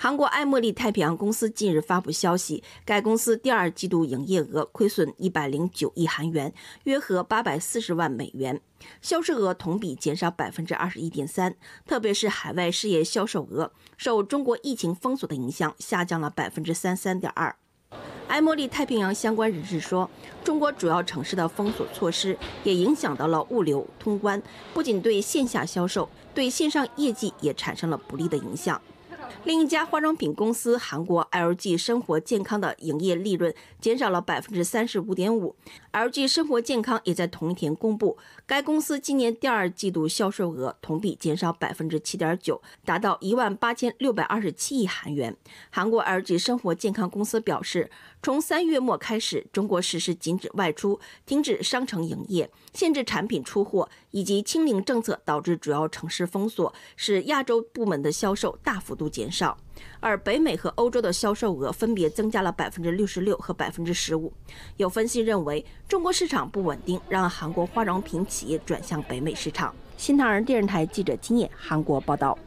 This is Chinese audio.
韩国爱茉莉太平洋公司近日发布消息，该公司第二季度营业额亏损一百零九亿韩元，约合八百四十万美元，销售额同比减少百分之二十一点三。特别是海外事业销售额受中国疫情封锁的影响，下降了百分之三三点二。爱茉莉太平洋相关人士说，中国主要城市的封锁措施也影响到了物流通关，不仅对线下销售，对线上业绩也产生了不利的影响。另一家化妆品公司韩国 LG 生活健康的营业利润减少了百分之三十五点五。LG 生活健康也在同一天公布，该公司今年第二季度销售额同比减少百分之七点九，达到一万八千六百二十七亿韩元。韩国 LG 生活健康公司表示，从三月末开始，中国实施禁止外出、停止商城营业、限制产品出货以及清零政策，导致主要城市封锁，使亚洲部门的销售大幅度。减少，而北美和欧洲的销售额分别增加了百分之六十六和百分之十五。有分析认为，中国市场不稳定，让韩国化妆品企业转向北美市场。新唐人电视台记者金野韩国报道。